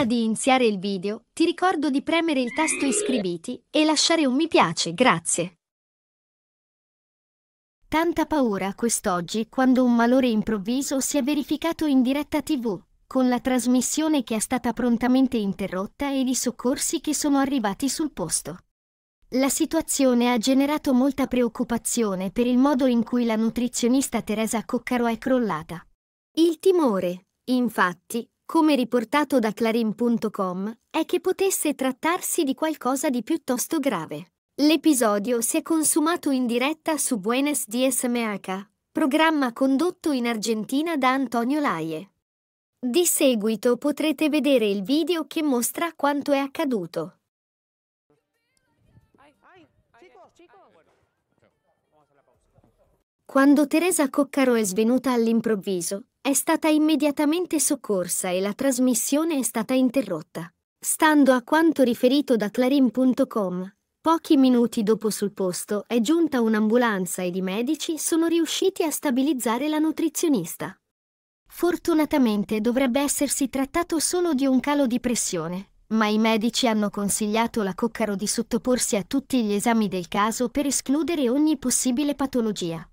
Prima di iniziare il video, ti ricordo di premere il tasto iscriviti e lasciare un mi piace, grazie. Tanta paura quest'oggi quando un malore improvviso si è verificato in diretta tv, con la trasmissione che è stata prontamente interrotta e i soccorsi che sono arrivati sul posto. La situazione ha generato molta preoccupazione per il modo in cui la nutrizionista Teresa Coccaro è crollata. Il timore, infatti, come riportato da clarin.com, è che potesse trattarsi di qualcosa di piuttosto grave. L'episodio si è consumato in diretta su Buenos Dias Meaca, programma condotto in Argentina da Antonio Laie. Di seguito potrete vedere il video che mostra quanto è accaduto. Quando Teresa Coccaro è svenuta all'improvviso, è stata immediatamente soccorsa e la trasmissione è stata interrotta. Stando a quanto riferito da clarin.com, pochi minuti dopo sul posto è giunta un'ambulanza ed i medici sono riusciti a stabilizzare la nutrizionista. Fortunatamente dovrebbe essersi trattato solo di un calo di pressione, ma i medici hanno consigliato alla Coccaro di sottoporsi a tutti gli esami del caso per escludere ogni possibile patologia.